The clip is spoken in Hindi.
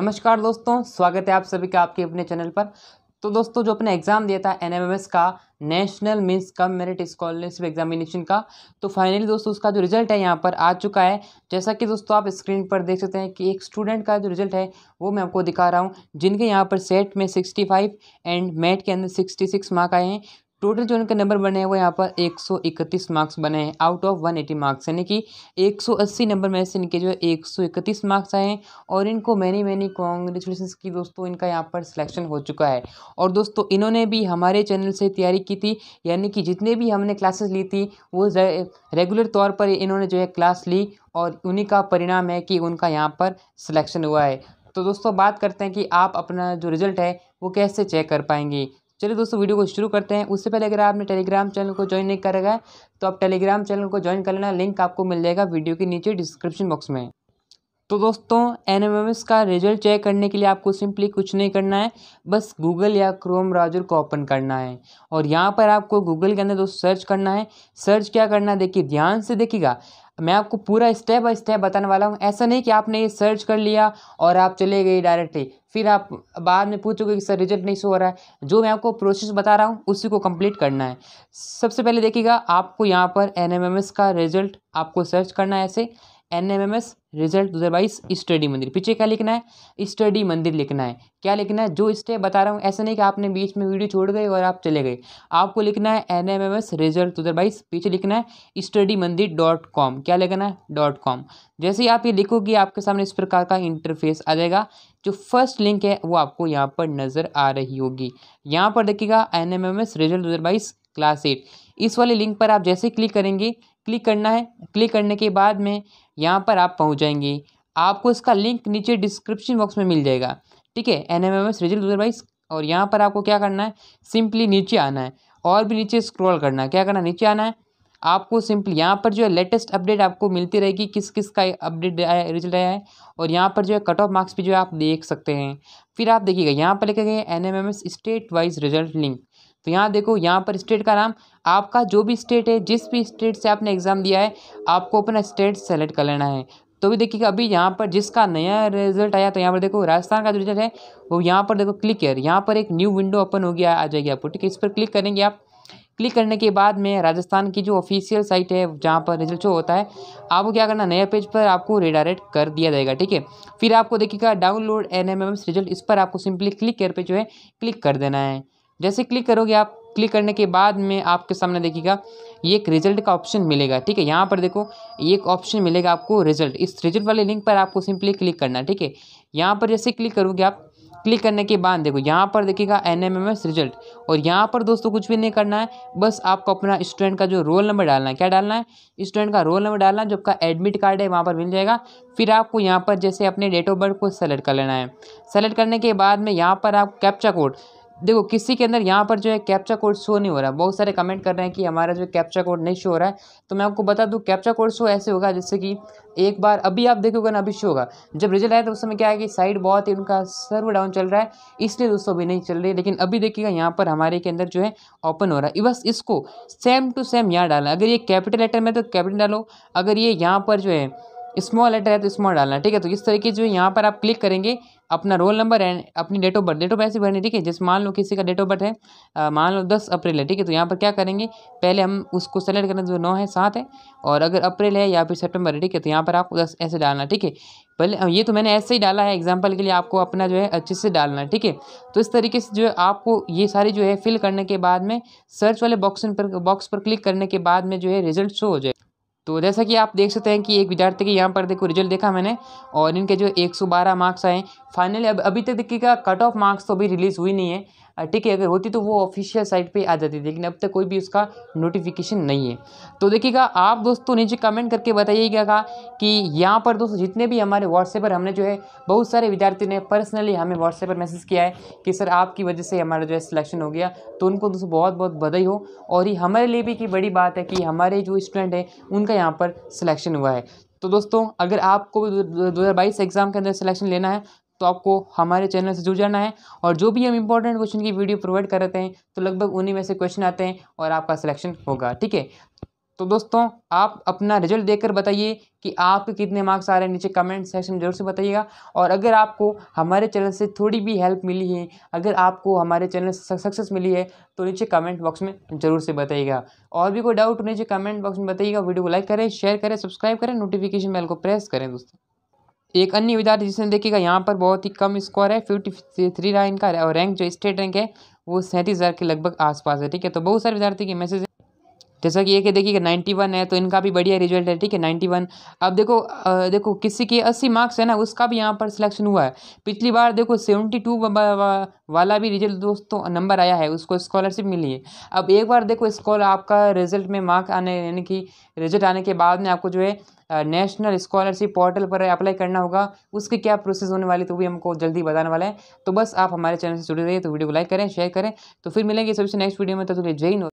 नमस्कार दोस्तों स्वागत है आप सभी का आपके अपने चैनल पर तो दोस्तों जो अपने एग्ज़ाम दिया था एन का national means cum merit scholarship examination का तो फाइनली दोस्तों उसका जो रिजल्ट है यहाँ पर आ चुका है जैसा कि दोस्तों आप स्क्रीन पर देख सकते हैं कि एक स्टूडेंट का जो रिजल्ट है वो मैं आपको दिखा रहा हूँ जिनके यहाँ पर सेट में सिक्सटी फाइव एंड मैट के अंदर सिक्सटी सिक्स मार्क आए हैं टोटल जो इनके नंबर बने हैं वो यहाँ पर 131 मार्क्स बने हैं आउट ऑफ 180 मार्क्स यानी कि 180 नंबर में से इनके जो है एक मार्क्स आए हैं और इनको मैनी मैनी कॉन्ग्रेचुलेसन की दोस्तों इनका यहाँ पर सिलेक्शन हो चुका है और दोस्तों इन्होंने भी हमारे चैनल से तैयारी की थी यानी कि जितने भी हमने क्लासेस ली थी वो रेगुलर तौर पर इन्होंने जो है क्लास ली और उन्हीं का परिणाम है कि उनका यहाँ पर सिलेक्शन हुआ है तो दोस्तों बात करते हैं कि आप अपना जो रिज़ल्ट है वो कैसे चेक कर पाएंगे चलिए दोस्तों वीडियो को शुरू करते हैं उससे पहले अगर आपने टेलीग्राम चैनल को ज्वाइन नहीं करेगा तो आप टेलीग्राम चैनल को ज्वाइन कर लेना लिंक आपको मिल जाएगा वीडियो के नीचे डिस्क्रिप्शन बॉक्स में तो दोस्तों एन का रिजल्ट चेक करने के लिए आपको सिंपली कुछ नहीं करना है बस गूगल या क्रोम ब्राउजर को ओपन करना है और यहाँ पर आपको गूगल के अंदर दोस्तों सर्च करना है सर्च क्या करना है देखिए ध्यान से देखिएगा मैं आपको पूरा स्टेप बाय स्टेप बताने वाला हूँ ऐसा नहीं कि आपने ये सर्च कर लिया और आप चले गए डायरेक्टली फिर आप बाद में पूछोगे कि सर रिजल्ट नहीं शो हो रहा है जो मैं आपको प्रोसेस बता रहा हूँ उसी को कंप्लीट करना है सबसे पहले देखिएगा आपको यहाँ पर एन का रिजल्ट आपको सर्च करना है ऐसे N M M S result दो हज़ार बाईस स्टडी मंदिर पीछे क्या लिखना है स्टडी मंदिर लिखना है क्या लिखना है जो स्टेप बता रहा हूँ ऐसा नहीं कि आपने बीच में वीडियो छोड़ गए और आप चले गए आपको लिखना है N M M S result दो हज़ार बाईस पीछे लिखना है स्टडी मंदिर डॉट कॉम क्या लिखना है डॉट कॉम जैसे ही आप ये लिखोगे आपके सामने इस प्रकार का इंटरफेस आ जाएगा जो फर्स्ट लिंक है वो आपको यहाँ पर नज़र आ रही होगी यहाँ पर देखिएगा N M M S result दो हज़ार बाईस क्लास एट इस वाले लिंक पर आप जैसे क्लिक करेंगे क्लिक करना है क्लिक करने के बाद में यहाँ पर आप पहुँच जाएंगे आपको इसका लिंक नीचे डिस्क्रिप्शन बॉक्स में मिल जाएगा ठीक है N M M S result otherwise और यहाँ पर आपको क्या करना है सिंपली नीचे आना है और भी नीचे स्क्रॉल करना है क्या करना है नीचे आना है आपको सिंपली यहाँ पर जो है लेटेस्ट अपडेट आपको मिलती रहेगी किस किस का अपडेट आया रिजल्ट आया है और यहाँ पर जो है कट ऑफ मार्क्स भी जो है आप देख सकते हैं फिर आप देखिएगा यहाँ पर लिखा गया N M M S state wise result link तो यहाँ देखो यहाँ पर स्टेट का नाम आपका जो भी स्टेट है जिस भी स्टेट से आपने एग्ज़ाम दिया है आपको अपना स्टेट सेलेक्ट कर लेना है तो भी देखिएगा अभी यहाँ पर जिसका नया रिजल्ट आया तो यहाँ पर देखो राजस्थान का जो रिजल्ट है वो यहाँ पर देखो क्लिक कर यहाँ पर एक न्यू विंडो ओपन हो गया आ जाएगी आपको ठीक है इस पर क्लिक करेंगे आप क्लिक करने के बाद में राजस्थान की जो ऑफिशियल साइट है जहाँ पर रिजल्ट शो होता है आपको क्या करना नया पेज पर आपको रिडायरेक्ट कर दिया जाएगा ठीक है फिर आपको देखिएगा डाउनलोड एन एम रिजल्ट इस पर आपको सिंपली क्लिक कर पे जो है क्लिक कर देना है जैसे क्लिक करोगे आप क्लिक करने के बाद में आपके सामने देखिएगा ये एक रिजल्ट का ऑप्शन मिलेगा ठीक है यहाँ पर देखो एक ऑप्शन मिलेगा आपको रिजल्ट इस रिजल्ट वाले लिंक पर आपको सिंपली क्लिक करना ठीक है यहाँ पर जैसे क्लिक करोगे आप क्लिक करने के बाद देखो यहाँ पर देखिएगा N M M S result और यहाँ पर दोस्तों कुछ भी नहीं करना है बस आपको अपना स्टूडेंट का जो रोल नंबर डालना है क्या डालना है स्टूडेंट का रोल नंबर डालना है जो आपका एडमिट कार्ड है वहाँ पर मिल जाएगा फिर आपको यहाँ पर जैसे अपने डेट ऑफ बर्थ को सेलेक्ट कर लेना है सेलेक्ट करने के बाद में यहाँ पर आप कैप्चा कोड देखो किसी के अंदर यहाँ पर जो है कैप्चा कोड शो नहीं हो रहा बहुत सारे कमेंट कर रहे हैं कि हमारा जो कैप्चा कोड नहीं शो हो रहा है तो मैं आपको बता दूँ कैप्चा कोड शो ऐसे होगा जैसे कि एक बार अभी आप देखोगे ना अभी शो होगा जब रिजल्ट आया तो उस समय क्या है कि साइड बहुत ही उनका सर्व डाउन चल रहा है इसलिए दोस्तों अभी नहीं चल रही लेकिन अभी देखिएगा यहाँ पर हमारे के अंदर जो है ओपन हो रहा है बस इसको सेम टू सेम यहाँ डालना अगर ये कैपिटल लेटर में तो कैपिटल डालो अगर ये यहाँ पर जो है स्मॉल लेटर है तो स्मॉल डालना है ठीक है तो इस तरीके जो यहाँ पर आप क्लिक करेंगे अपना रोल नंबर एंड अपनी date of birth date of birth ऐसे भरनी ठीक है जैसे मान लो किसी का डेट ऑफ बर्थ है मान लो दस अप्रैल है ठीक है तो यहाँ पर क्या करेंगे पहले हम उसको सेलेक्ट करना जो नौ है सात है और अगर अप्रैल है या फिर सेप्टेम्बर है ठीक है तो यहाँ पर आप दस ऐसे डालना ठीक है पहले ये तो मैंने ऐसे ही डाला है एग्जाम्पल के लिए आपको अपना जो है अच्छे से डालना ठीक है तो इस तरीके से जो है आपको ये सारी जो है फिल करने के बाद में सर्च वाले बॉक्स पर बॉक्स पर क्लिक करने के बाद में जो है रिजल्ट शो हो जाए तो जैसा कि आप देख सकते हैं कि एक विद्यार्थी के यहाँ पर देखो रिजल्ट देखा मैंने और इनके जो 112 मार्क्स आए फाइनली अब अभी तक देखिएगा कट ऑफ मार्क्स तो अभी रिलीज़ हुई नहीं है ठीक है अगर होती तो वो ऑफिशियल साइट पे आ जाती लेकिन अब तक कोई भी उसका नोटिफिकेशन नहीं है तो देखिएगा आप दोस्तों नीचे कमेंट करके बताइएगा कि यहाँ पर दोस्तों जितने भी हमारे व्हाट्सएप पर हमने जो है बहुत सारे विद्यार्थी ने पर्सनली हमें व्हाट्सएप पर मैसेज किया है कि सर आपकी वजह से हमारा जो है सिलेक्शन हो गया तो उनको दोस्तों बहुत बहुत बधाई हो और ये हमारे लिए भी की बड़ी बात है कि हमारे जो स्टूडेंट हैं उनका यहाँ पर सिलेक्शन हुआ है तो दोस्तों अगर आपको भी दो हज़ार बाईस एग्ज़ाम के अंदर सिलेक्शन लेना है तो आपको हमारे चैनल से जुड़ जाना है और जो भी हम इंपॉर्टेंट क्वेश्चन की वीडियो प्रोवाइड रहे हैं तो लगभग उन्हीं में से क्वेश्चन आते हैं और आपका सिलेक्शन होगा ठीक है तो दोस्तों आप अपना रिजल्ट देखकर बताइए कि आपके कितने मार्क्स आ रहे हैं नीचे कमेंट सेक्शन में जरूर से बताइएगा और अगर आपको हमारे चैनल से थोड़ी भी हेल्प मिली है अगर आपको हमारे चैनल से सक्सेस मिली है तो नीचे कमेंट बॉक्स में ज़रूर से बताइएगा और भी कोई डाउट नीचे कमेंट बॉक्स में बताइएगा वीडियो को लाइक करें शेयर करें सब्सक्राइब करें नोटिफिकेशन बेल को प्रेस करें दोस्तों एक अन्य विद्यार्थी जिसने देखिएगा यहाँ पर बहुत ही कम स्कोर है फिफ्टी थ्री रहा इनका और रैंक जो स्टेट रैंक है वो सैंतीस हज़ार के लगभग आसपास है ठीक है तो बहुत सारे विद्यार्थी के मैसेज है जैसा कि ये है देखिए नाइन्टी वन है तो इनका भी बढ़िया रिजल्ट है ठीक है नाइन्टी वन अब देखो आ, देखो किसी के अस्सी मार्क्स है ना उसका भी यहाँ पर सिलेक्शन हुआ है पिछली बार देखो सेवेंटी टू वाला भी रिजल्ट दोस्तों नंबर आया है उसको स्कॉलरशिप मिली है अब एक बार देखो स्कॉलर आपका रिजल्ट में मार्क आने यानी कि रिजल्ट आने के बाद में आपको जो है नेशनल स्कॉलरशिप पोर्टल पर अप्लाई करना होगा उसकी क्या प्रोसेस होने वाली तो भी हमको जल्दी बताने वाला है तो बस आप हमारे चैनल से जुड़े रहिए तो वीडियो को लाइक करें शेयर करें तो फिर मिलेंगे सबसे नेक्स्ट वीडियो में तो जय हिंद